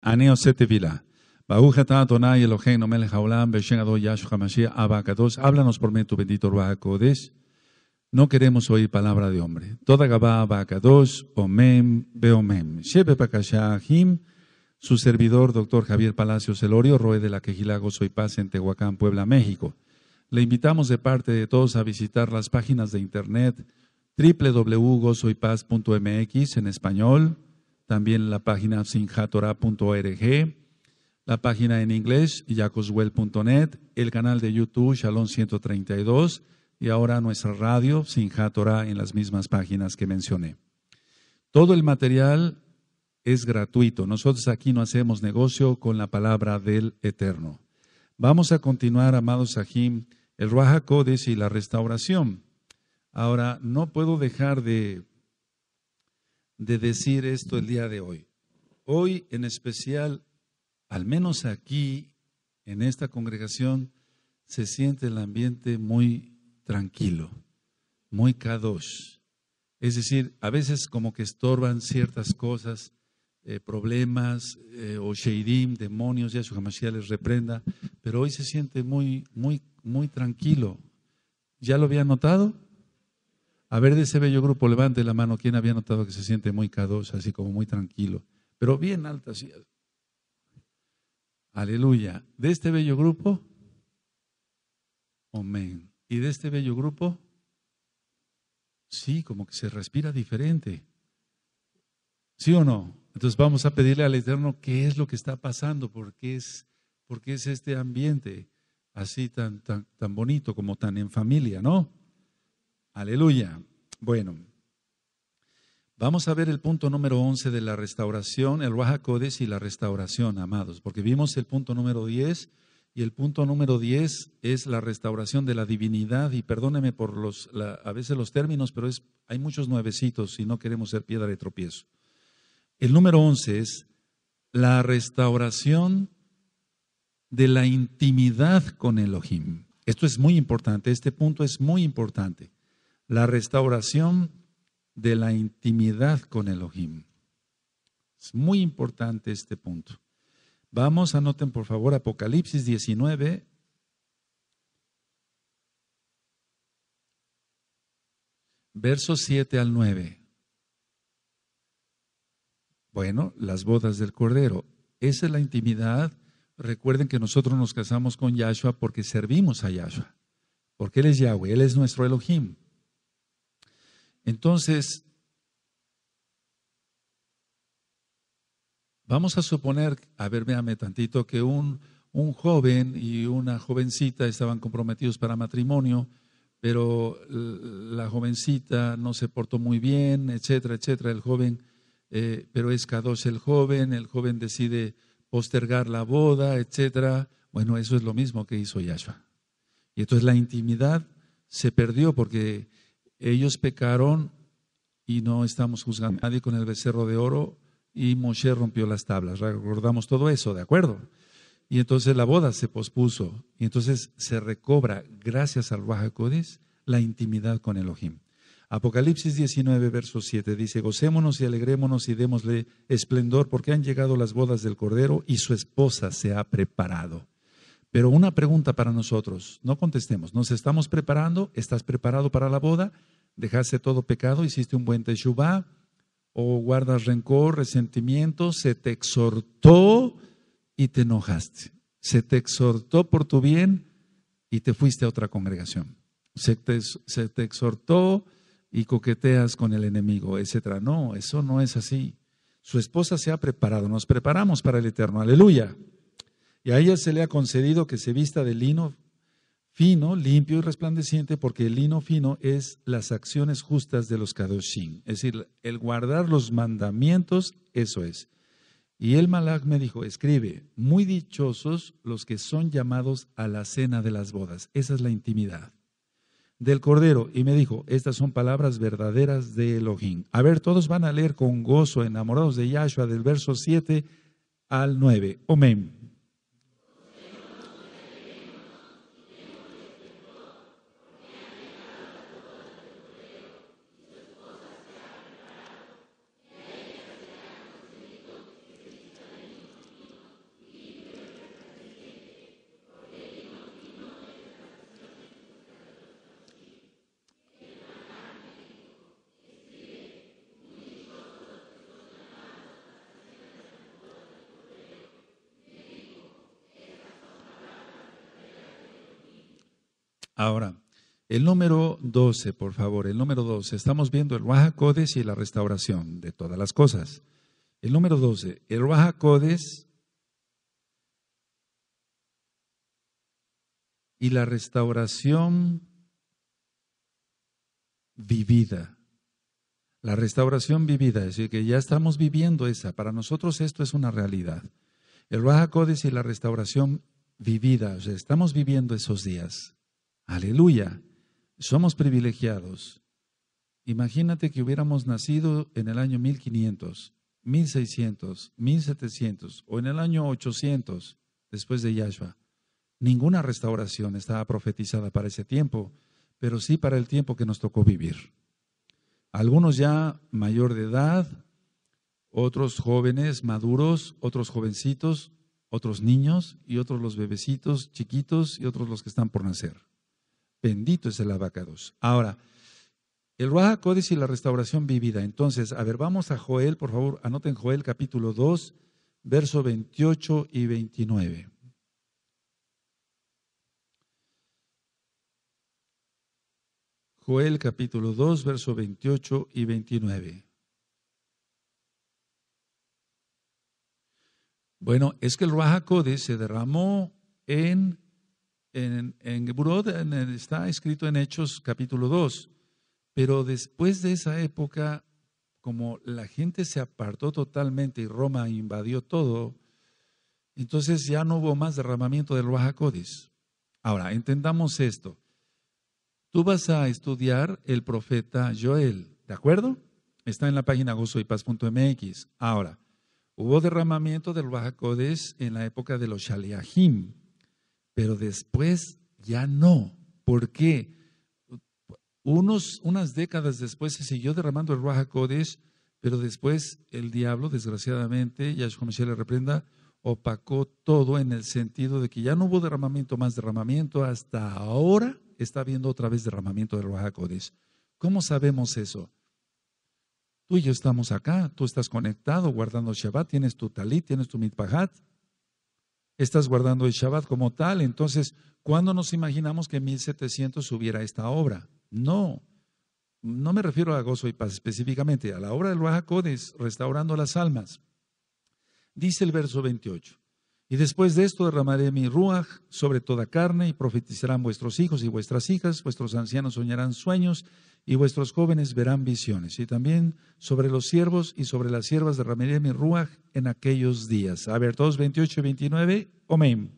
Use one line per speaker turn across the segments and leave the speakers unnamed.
yashu, Háblanos por medio tu bendito Ruach No queremos oír palabra de hombre. Toda Gabá, Abacados, Omem, Beomem. Shebe Pakashahim, su servidor, doctor Javier Palacios Elorio, Roe de la Quejilago Soy Paz, en Tehuacán, Puebla, México. Le invitamos de parte de todos a visitar las páginas de internet www.gozoipaz.mx en español, también la página sinjatora.org, la página en inglés yacoswell.net, el canal de YouTube Shalom 132 y ahora nuestra radio Sinjatora en las mismas páginas que mencioné. Todo el material es gratuito. Nosotros aquí no hacemos negocio con la palabra del Eterno. Vamos a continuar, amados Sahim, el Codes y la restauración. Ahora, no puedo dejar de de decir esto el día de hoy. Hoy en especial, al menos aquí, en esta congregación, se siente el ambiente muy tranquilo, muy kadosh. Es decir, a veces como que estorban ciertas cosas, eh, problemas, eh, o sheidim, demonios, ya su Hamashiach les reprenda, pero hoy se siente muy, muy, muy tranquilo. ¿Ya lo había notado? A ver, de ese bello grupo, levante la mano. ¿Quién había notado que se siente muy cadoso, así como muy tranquilo? Pero bien alto así. Aleluya. De este bello grupo, amén. Y de este bello grupo, sí, como que se respira diferente. ¿Sí o no? Entonces vamos a pedirle al Eterno qué es lo que está pasando, por qué es, es este ambiente así tan, tan, tan bonito, como tan en familia, ¿no? Aleluya. Bueno, vamos a ver el punto número 11 de la restauración, el Codes y la restauración, amados, porque vimos el punto número 10 y el punto número 10 es la restauración de la divinidad y perdóneme por los, a veces los términos, pero hay muchos nuevecitos y no queremos ser piedra de tropiezo. El número 11 es la restauración de la intimidad con Elohim. Esto es muy importante, este punto es muy importante la restauración de la intimidad con Elohim. Es muy importante este punto. Vamos, anoten por favor Apocalipsis 19. Versos 7 al 9. Bueno, las bodas del Cordero. Esa es la intimidad. Recuerden que nosotros nos casamos con Yahshua porque servimos a Yahshua. Porque Él es Yahweh, Él es nuestro Elohim. Entonces, vamos a suponer, a ver, véame tantito, que un, un joven y una jovencita estaban comprometidos para matrimonio, pero la jovencita no se portó muy bien, etcétera, etcétera. El joven, eh, pero es el joven, el joven decide postergar la boda, etcétera. Bueno, eso es lo mismo que hizo Yahshua. Y entonces la intimidad se perdió porque ellos pecaron y no estamos juzgando a nadie con el becerro de oro y Moshe rompió las tablas. Recordamos todo eso, ¿de acuerdo? Y entonces la boda se pospuso y entonces se recobra, gracias al Ruach la intimidad con Elohim. Apocalipsis 19, verso 7 dice, gocémonos y alegrémonos y démosle esplendor porque han llegado las bodas del Cordero y su esposa se ha preparado. Pero una pregunta para nosotros, no contestemos, nos estamos preparando, estás preparado para la boda, dejaste todo pecado, hiciste un buen teshuvah, o guardas rencor, resentimiento, se te exhortó y te enojaste, se te exhortó por tu bien y te fuiste a otra congregación, se te, se te exhortó y coqueteas con el enemigo, etcétera. No, eso no es así. Su esposa se ha preparado, nos preparamos para el eterno. Aleluya y a ella se le ha concedido que se vista de lino fino, limpio y resplandeciente, porque el lino fino es las acciones justas de los Kadoshim. Es decir, el guardar los mandamientos, eso es. Y el Malak me dijo, escribe, muy dichosos los que son llamados a la cena de las bodas. Esa es la intimidad. Del Cordero, y me dijo, estas son palabras verdaderas de Elohim. A ver, todos van a leer con gozo, enamorados de Yahshua, del verso 7 al 9. Ahora, el número 12, por favor, el número 12. Estamos viendo el Raja y la restauración de todas las cosas. El número 12, el Raja y la restauración vivida. La restauración vivida, es decir, que ya estamos viviendo esa. Para nosotros esto es una realidad. El Raja y la restauración vivida, o sea, estamos viviendo esos días. Aleluya. Somos privilegiados. Imagínate que hubiéramos nacido en el año 1500, 1600, 1700 o en el año 800 después de Yahshua. Ninguna restauración estaba profetizada para ese tiempo, pero sí para el tiempo que nos tocó vivir. Algunos ya mayor de edad, otros jóvenes maduros, otros jovencitos, otros niños y otros los bebecitos chiquitos y otros los que están por nacer. Bendito es el abacados. Ahora, el Ruaja Codis y la restauración vivida. Entonces, a ver, vamos a Joel, por favor, anoten Joel capítulo 2, verso 28 y 29. Joel capítulo 2, verso 28 y 29. Bueno, es que el Ruaja se derramó en en, en está escrito en Hechos capítulo 2, pero después de esa época, como la gente se apartó totalmente y Roma invadió todo, entonces ya no hubo más derramamiento del bajacodes Ahora, entendamos esto. Tú vas a estudiar el profeta Joel, ¿de acuerdo? Está en la página gozoypaz.mx. Ahora, hubo derramamiento del bajacodes en la época de los Shaleahim pero después ya no. ¿Por qué? unas décadas después se siguió derramando el Ruach HaKodesh, pero después el diablo, desgraciadamente, Yahshua Mashiach le reprenda, opacó todo en el sentido de que ya no hubo derramamiento más derramamiento, hasta ahora está habiendo otra vez derramamiento del Ruach HaKodesh. ¿Cómo sabemos eso? Tú y yo estamos acá, tú estás conectado, guardando Shabbat, tienes tu talit, tienes tu mitpahat, estás guardando el Shabbat como tal. Entonces, ¿cuándo nos imaginamos que en 1700 hubiera esta obra? No, no me refiero a gozo y paz específicamente, a la obra del Rahakodes, restaurando las almas. Dice el verso 28. Y después de esto derramaré mi Ruach sobre toda carne y profetizarán vuestros hijos y vuestras hijas, vuestros ancianos soñarán sueños y vuestros jóvenes verán visiones. Y también sobre los siervos y sobre las siervas de mi Ruach en aquellos días. A ver, todos 28 y 29. Amén.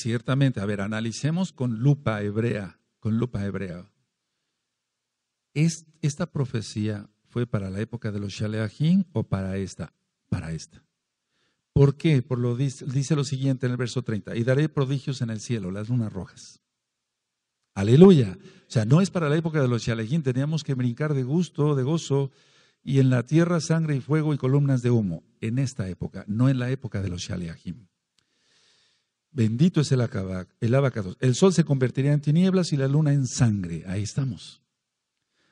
Ciertamente, a ver, analicemos con lupa hebrea, con lupa hebrea. ¿Esta profecía fue para la época de los Shaleahim o para esta? Para esta. ¿Por qué? Por lo dice, dice lo siguiente en el verso 30, y daré prodigios en el cielo, las lunas rojas. Aleluya. O sea, no es para la época de los Shaleahim, teníamos que brincar de gusto, de gozo, y en la tierra sangre y fuego y columnas de humo, en esta época, no en la época de los Shaleahim. Bendito es el, abac, el El sol se convertiría en tinieblas y la luna en sangre. Ahí estamos.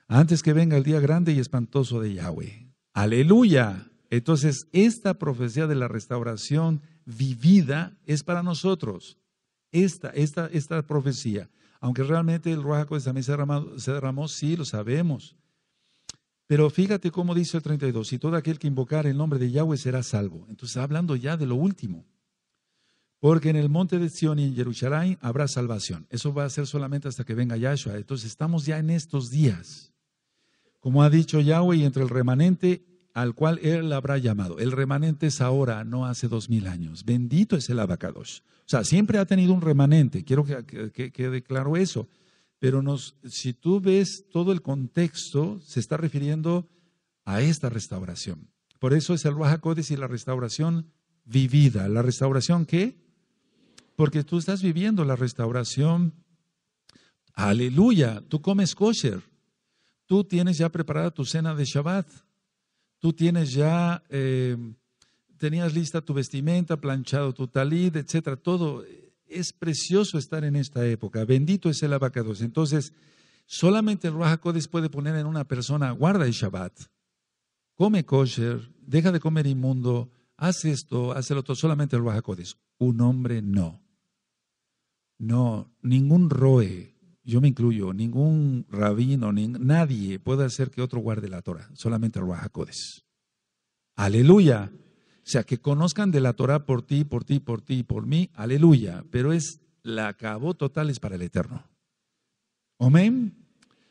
Antes que venga el día grande y espantoso de Yahweh. Aleluya. Entonces, esta profecía de la restauración vivida es para nosotros. Esta, esta, esta profecía. Aunque realmente el rojaco también se derramó, se derramó, sí, lo sabemos. Pero fíjate cómo dice el 32, si todo aquel que invocar el nombre de Yahweh será salvo. Entonces, hablando ya de lo último. Porque en el monte de Sion y en Jerusalén habrá salvación. Eso va a ser solamente hasta que venga Yahshua. Entonces estamos ya en estos días. Como ha dicho Yahweh, entre el remanente al cual Él habrá llamado. El remanente es ahora, no hace dos mil años. Bendito es el abacadosh. O sea, siempre ha tenido un remanente. Quiero que quede claro eso. Pero nos, si tú ves todo el contexto, se está refiriendo a esta restauración. Por eso es el Ruajacodes y la restauración vivida. La restauración que porque tú estás viviendo la restauración. Aleluya, tú comes kosher, tú tienes ya preparada tu cena de Shabbat, tú tienes ya, eh, tenías lista tu vestimenta, planchado tu talid, etcétera, todo. Eh, es precioso estar en esta época, bendito es el abacados. Entonces, solamente el después puede poner en una persona, guarda el Shabbat, come kosher, deja de comer inmundo, haz esto, haz el otro, solamente el Ruajacodes. Un hombre no. No, ningún roe, yo me incluyo, ningún rabino, nadie puede hacer que otro guarde la Torah, solamente el Rahakodes. Aleluya. O sea, que conozcan de la Torah por ti, por ti, por ti, por mí, aleluya. Pero es la acabó total, es para el Eterno. Amén.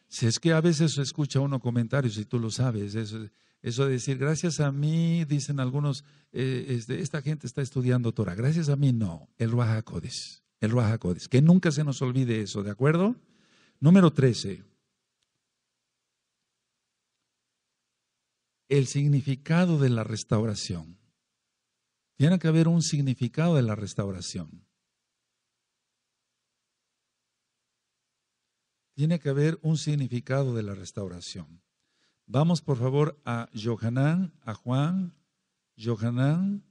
Si es que a veces escucha uno comentarios y tú lo sabes, eso, de decir, gracias a mí, dicen algunos, eh, este, esta gente está estudiando Torah, gracias a mí no, el Rahakodes el Ruajacodes. Que nunca se nos olvide eso, ¿de acuerdo? Número 13. El significado de la restauración. Tiene que haber un significado de la restauración. Tiene que haber un significado de la restauración. Vamos por favor a Johanán, a Juan, Johanán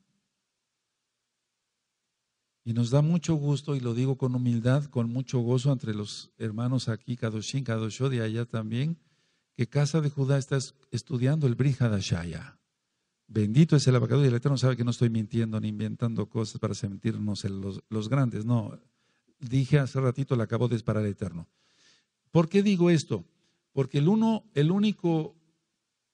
y nos da mucho gusto, y lo digo con humildad, con mucho gozo entre los hermanos aquí, Kadoshin, Kadosho de allá también, que Casa de Judá está estudiando el Brihadashaya. Bendito es el abacado y el Eterno sabe que no estoy mintiendo ni inventando cosas para sentirnos los, los grandes. No, dije hace ratito, le acabo de disparar el Eterno. ¿Por qué digo esto? Porque el, uno, el único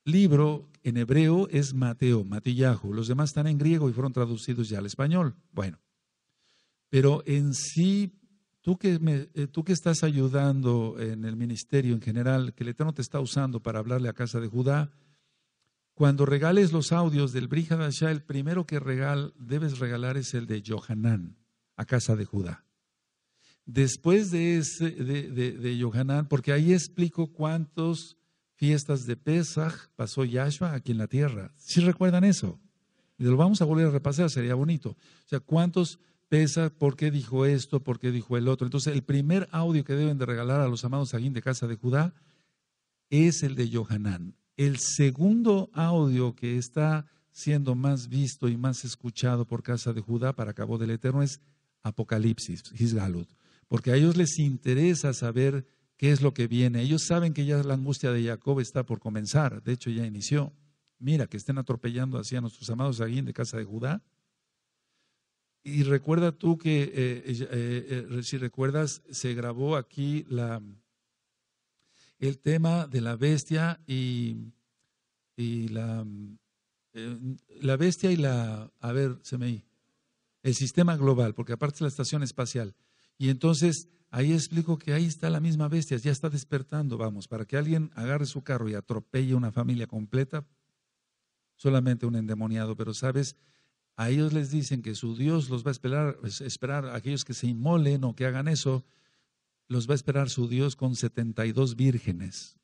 libro en hebreo es Mateo, Matillahu. Los demás están en griego y fueron traducidos ya al español. Bueno. Pero en sí, tú que, eh, tú que estás ayudando en el ministerio en general, que el Eterno te está usando para hablarle a casa de Judá, cuando regales los audios del Asha, el primero que regal, debes regalar es el de Johanán a casa de Judá. Después de, ese, de, Yohanan, porque ahí explico cuántas fiestas de Pesaj pasó Yahshua aquí en la tierra. ¿Sí recuerdan eso? Lo vamos a volver a repasar, sería bonito. O sea, cuántos pesa por qué dijo esto, por qué dijo el otro. Entonces, el primer audio que deben de regalar a los amados Aguín de Casa de Judá es el de Johanán. El segundo audio que está siendo más visto y más escuchado por Casa de Judá para Cabo del Eterno es Apocalipsis, Hisgalut, porque a ellos les interesa saber qué es lo que viene. Ellos saben que ya la angustia de Jacob está por comenzar, de hecho ya inició. Mira, que estén atropellando así a nuestros amados Aguín de Casa de Judá, y recuerda tú que, eh, eh, eh, si recuerdas, se grabó aquí la, el tema de la bestia y, la, la bestia y la, a ver, se me el sistema global, porque aparte es la estación espacial. Y entonces ahí explico que ahí está la misma bestia, ya está despertando, vamos, para que alguien agarre su carro y atropelle una familia completa, solamente un endemoniado, pero sabes, a ellos les dicen que su Dios los va a esperar, esperar a aquellos que se inmolen o que hagan eso, los va a esperar su Dios con 72 vírgenes.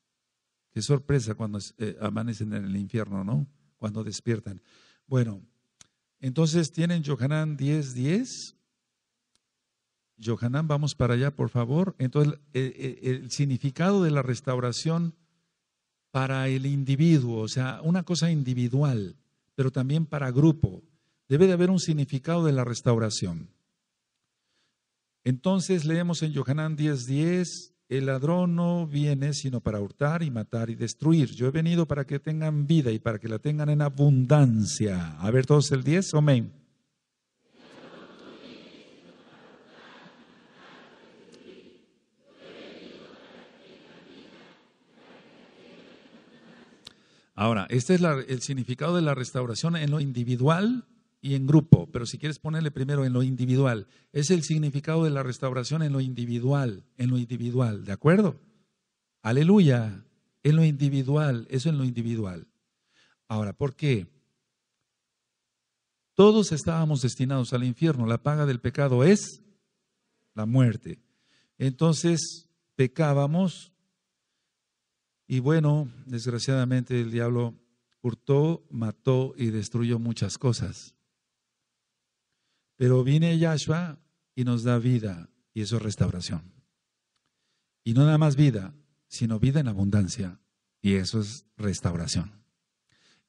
Qué sorpresa cuando eh, amanecen en el infierno, ¿no? Cuando despiertan. Bueno, entonces tienen Johanán 10.10 10. vamos para allá, por favor. Entonces, eh, eh, el significado de la restauración para el individuo, o sea, una cosa individual, pero también para grupo debe de haber un significado de la restauración. Entonces leemos en Johanán 10:10, el ladrón no viene sino para hurtar y matar y destruir. Yo he venido para que tengan vida y para que la tengan en abundancia. A ver todos el 10, amén. Ahora, este es el significado de la restauración en lo individual y en grupo, pero si quieres ponerle primero en lo individual, es el significado de la restauración en lo individual, en lo individual, ¿de acuerdo? Aleluya, en lo individual, eso en lo individual. Ahora, ¿por qué? Todos estábamos destinados al infierno, la paga del pecado es la muerte. Entonces, pecábamos y bueno, desgraciadamente el diablo hurtó, mató y destruyó muchas cosas. Pero viene Yahshua y nos da vida, y eso es restauración. Y no nada más vida, sino vida en abundancia, y eso es restauración.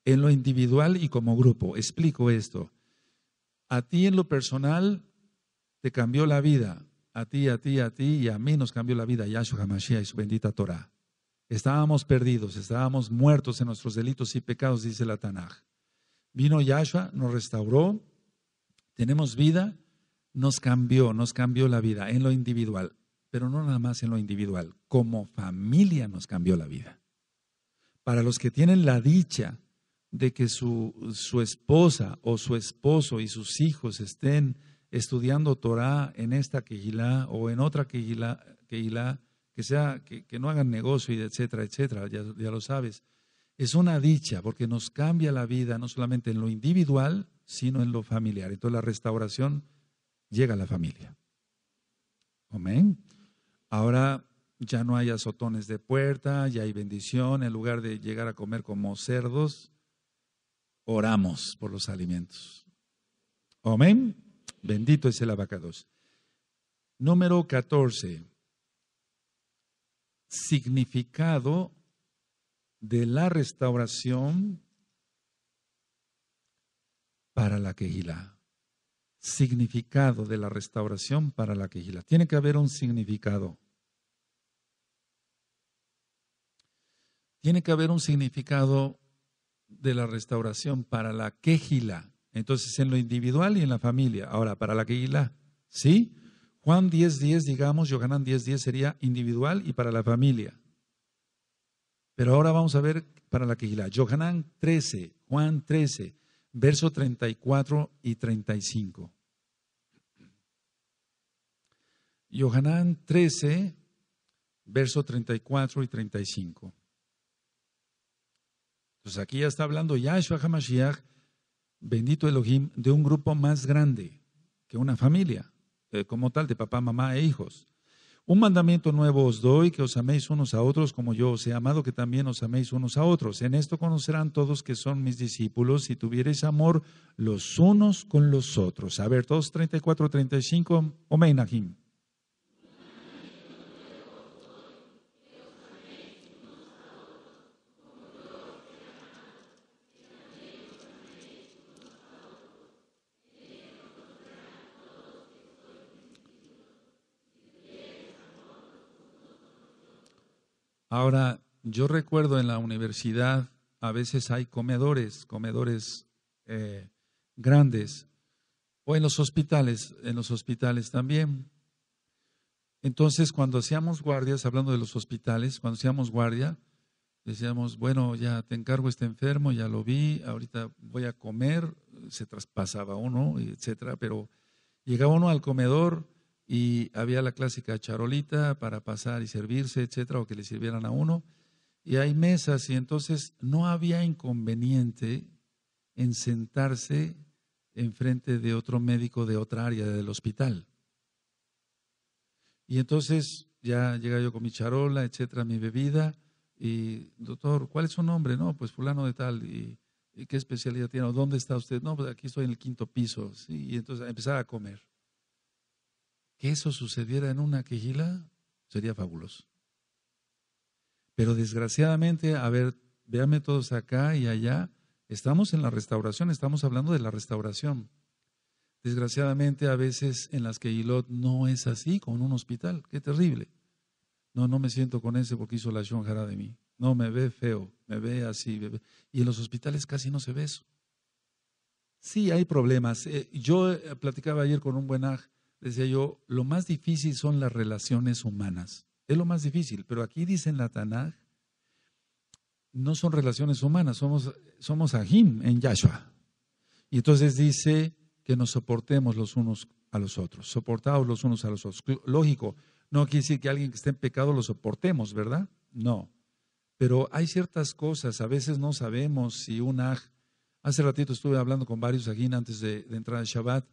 En lo individual y como grupo, explico esto. A ti en lo personal te cambió la vida, a ti, a ti, a ti y a mí nos cambió la vida Yahshua Hamashiach y su bendita Torah. Estábamos perdidos, estábamos muertos en nuestros delitos y pecados, dice la Tanaj. Vino Yahshua, nos restauró, tenemos vida, nos cambió, nos cambió la vida en lo individual, pero no nada más en lo individual, como familia nos cambió la vida. Para los que tienen la dicha de que su, esposa o su esposo y sus hijos estén estudiando Torah en esta Kehilá o en otra Keilah, que, sea, que, no hagan negocio, y etcétera, etcétera, ya lo sabes. Es una dicha porque nos cambia la vida, no solamente en lo individual, sino en lo familiar. Entonces la restauración llega a la familia. Amén. Ahora ya no hay azotones de puerta, ya hay bendición. En lugar de llegar a comer como cerdos, oramos por los alimentos. Amén. Bendito es el abacados. Número 14. Significado de la restauración para la quejila Significado de la restauración para la quejila Tiene que haber un significado. Tiene que haber un significado de la restauración para la quejila Entonces, en lo individual y en la familia. Ahora, para la quejila ¿sí? Juan 10.10, digamos, Yohanan 10.10 sería individual y para la familia. Pero ahora vamos a ver para la quejila Yohanan 13, Juan 13 verso 34 y 35. Yohanan 13, verso 34 y 35. Entonces pues aquí ya está hablando Yahshua HaMashiach, bendito Elohim, de un grupo más grande que una familia, eh, como tal, de papá, mamá e hijos. Un mandamiento nuevo os doy, que os améis unos a otros como yo os he amado, que también os améis unos a otros. En esto conocerán todos que son mis discípulos, si tuviereis amor los unos con los otros. A ver, todos 34, 35, y Ahora, yo recuerdo en la universidad, a veces hay comedores, comedores eh, grandes, o en los hospitales, en los hospitales también. Entonces, cuando hacíamos guardias, hablando de los hospitales, cuando hacíamos guardia, decíamos, bueno, ya te encargo este enfermo, ya lo vi, ahorita voy a comer, se traspasaba uno, etcétera, pero llegaba uno al comedor y había la clásica charolita para pasar y servirse, etcétera, o que le sirvieran a uno. Y hay mesas y entonces no había inconveniente en sentarse enfrente de otro médico de otra área del hospital. Y entonces ya llega yo con mi charola, etcétera, mi bebida y doctor, ¿cuál es su nombre? No, pues fulano de tal y, qué especialidad tiene, ¿dónde está usted? No, pues aquí estoy en el quinto piso, y entonces empezaba a comer que eso sucediera en una quejila sería fabuloso. Pero desgraciadamente, a ver, véanme todos acá y allá, estamos en la restauración, estamos hablando de la restauración. Desgraciadamente, a veces en las quejilot no es así con un hospital, qué terrible. No, no me siento con ese porque hizo la shonjara de mí. No, me ve feo, me ve así. Y en los hospitales casi no se ve eso. Sí, hay problemas. Eh, yo eh, platicaba ayer con un buen decía yo, lo más difícil son las relaciones humanas. Es lo más difícil, pero aquí dice en la Tanaj, no son relaciones humanas, somos, somos ajim en Yahshua. Y entonces dice que nos soportemos los unos a los otros, soportados los unos a los otros. Lógico, no quiere decir que alguien que esté en pecado lo soportemos, ¿verdad? No. Pero hay ciertas cosas, a veces no sabemos si un aj. Hace ratito estuve hablando con varios ajín antes de, de entrar al Shabbat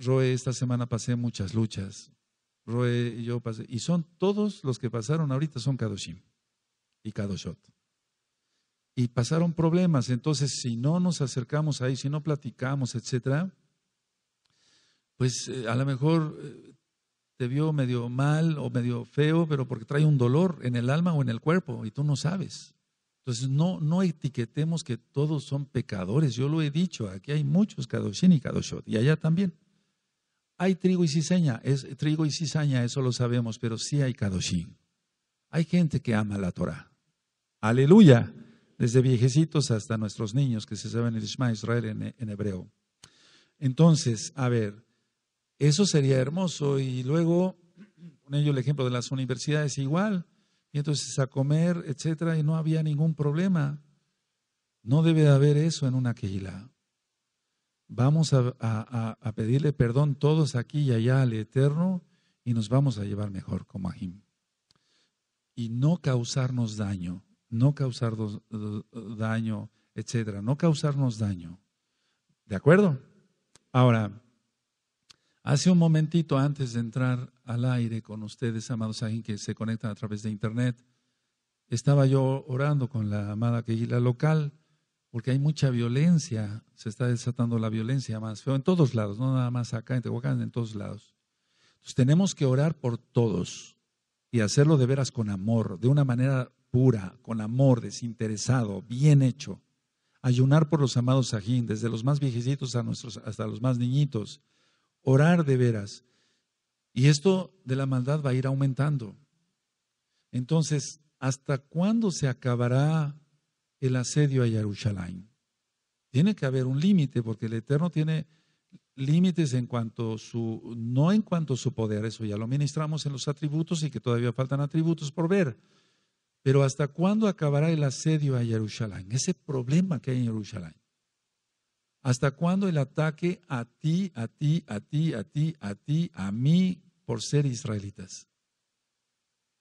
Roe, esta semana pasé muchas luchas. Roe y yo pasé. Y son todos los que pasaron ahorita son Kadoshim y Kadoshot. Y pasaron problemas. Entonces, si no nos acercamos ahí, si no platicamos, etcétera, pues eh, a lo mejor eh, te vio medio mal o medio feo, pero porque trae un dolor en el alma o en el cuerpo y tú no sabes. Entonces, no, no etiquetemos que todos son pecadores. Yo lo he dicho, aquí hay muchos Kadoshin y Kadoshot, y allá también. Hay trigo y cizaña, es, trigo y cizaña, eso lo sabemos, pero sí hay kadoshim. Hay gente que ama la Torah. Aleluya. Desde viejecitos hasta nuestros niños que se saben el Shema Israel en, hebreo. Entonces, a ver, eso sería hermoso. Y luego, con ello el ejemplo de las universidades igual. Y entonces a comer, etcétera, y no había ningún problema. No debe de haber eso en una Keilah vamos a, pedirle perdón todos aquí y allá al Eterno y nos vamos a llevar mejor como Ajim Y no causarnos daño, no causarnos daño, etcétera, no causarnos daño. ¿De acuerdo? Ahora, hace un momentito antes de entrar al aire con ustedes, amados Ahim, que se conectan a través de Internet, estaba yo orando con la amada Keila local porque hay mucha violencia, se está desatando la violencia más feo en todos lados, no nada más acá en Tehuacán, en todos lados. Entonces tenemos que orar por todos y hacerlo de veras con amor, de una manera pura, con amor, desinteresado, bien hecho. Ayunar por los amados Sajín, desde los más viejecitos nuestros, hasta los más niñitos. Orar de veras. Y esto de la maldad va a ir aumentando. Entonces, ¿hasta cuándo se acabará el asedio a Yerushalayim. Tiene que haber un límite porque el Eterno tiene límites en cuanto su no en cuanto a su poder, eso ya lo ministramos en los atributos y que todavía faltan atributos por ver. Pero ¿hasta cuándo acabará el asedio a Jerusalén? Ese problema que hay en Jerusalén. ¿Hasta cuándo el ataque a ti, a ti, a ti, a ti, a ti, a mí por ser israelitas?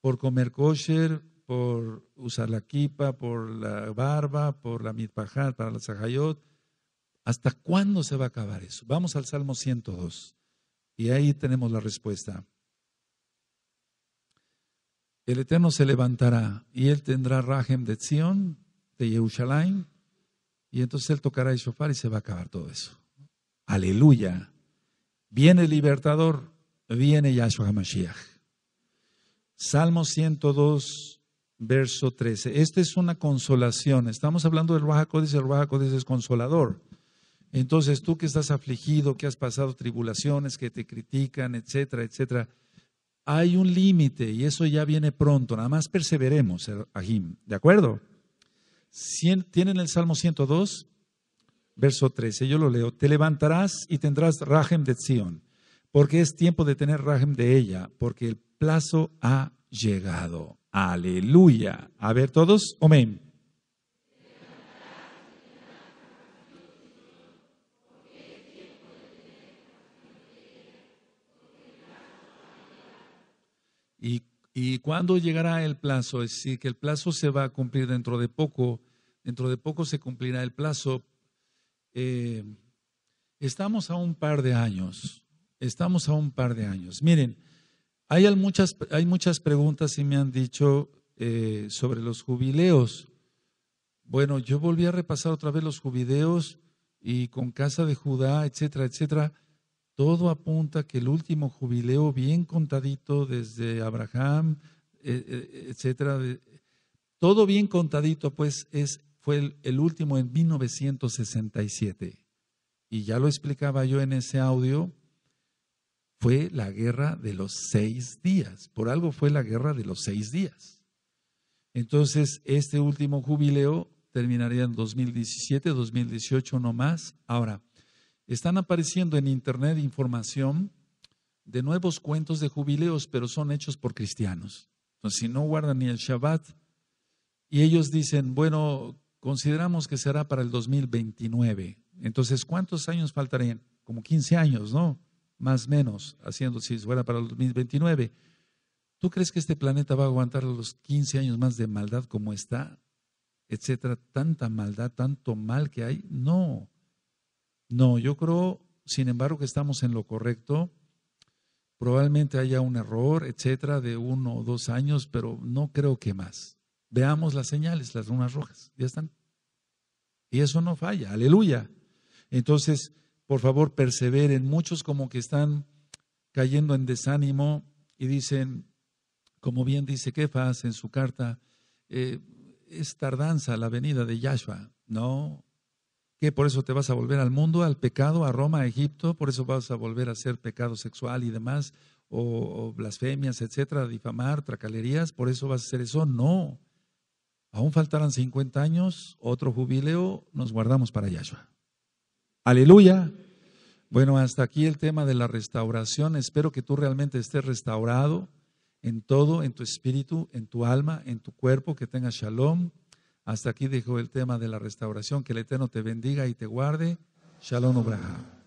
Por comer kosher, por usar la kipa, por la barba, por la mitpajá, para la sahayot. ¿Hasta cuándo se va a acabar eso? Vamos al Salmo 102. Y ahí tenemos la respuesta. El Eterno se levantará y él tendrá Rahem de Zion, de Jerusalén, y entonces él tocará el shofar y se va a acabar todo eso. Aleluya. Viene el libertador, viene Yahshua HaMashiach. Salmo 102, verso 13. Esta es una consolación. Estamos hablando del Ruach HaKodesh, el Ruach es consolador. Entonces, tú que estás afligido, que has pasado tribulaciones, que te critican, etcétera, etcétera, hay un límite y eso ya viene pronto. Nada más perseveremos, Ajim. ¿De acuerdo? Tienen el Salmo 102, verso 13. Yo lo leo. Te levantarás y tendrás Rajem de Zion, porque es tiempo de tener Rajem de ella, porque el plazo ha llegado. Aleluya. A ver todos, amén. Y, y llegará el plazo, es decir, que el plazo se va a cumplir dentro de poco, dentro de poco se cumplirá el plazo. Eh, estamos a un par de años, estamos a un par de años. Miren, hay muchas, hay muchas preguntas y me han dicho eh, sobre los jubileos. Bueno, yo volví a repasar otra vez los jubileos y con Casa de Judá, etcétera, etcétera. Todo apunta que el último jubileo, bien contadito desde Abraham, eh, eh, etcétera, todo bien contadito, pues es, fue el, el último en 1967. Y ya lo explicaba yo en ese audio, fue la guerra de los seis días. Por algo fue la guerra de los seis días. Entonces, este último jubileo terminaría en 2017, 2018 no más. Ahora, están apareciendo en Internet información de nuevos cuentos de jubileos, pero son hechos por cristianos. Entonces, si no guardan ni el Shabbat, y ellos dicen, bueno, consideramos que será para el 2029. Entonces, ¿cuántos años faltarían? Como 15 años, ¿no? más menos, haciendo si fuera para el 2029. ¿Tú crees que este planeta va a aguantar los 15 años más de maldad como está? Etcétera, tanta maldad, tanto mal que hay. No, no, yo creo, sin embargo, que estamos en lo correcto. Probablemente haya un error, etcétera, de uno o dos años, pero no creo que más. Veamos las señales, las lunas rojas, ya están. Y eso no falla, aleluya. Entonces, por favor perseveren. Muchos como que están cayendo en desánimo y dicen, como bien dice Kefas en su carta, eh, es tardanza la venida de Yahshua. No, que por eso te vas a volver al mundo, al pecado, a Roma, a Egipto, por eso vas a volver a hacer pecado sexual y demás, o, blasfemias, etcétera, difamar, tracalerías, por eso vas a hacer eso. No, aún faltarán 50 años, otro jubileo, nos guardamos para Yahshua. Aleluya. Bueno, hasta aquí el tema de la restauración. Espero que tú realmente estés restaurado en todo, en tu espíritu, en tu alma, en tu cuerpo, que tengas shalom. Hasta aquí dejo el tema de la restauración. Que el Eterno te bendiga y te guarde. Shalom obraja.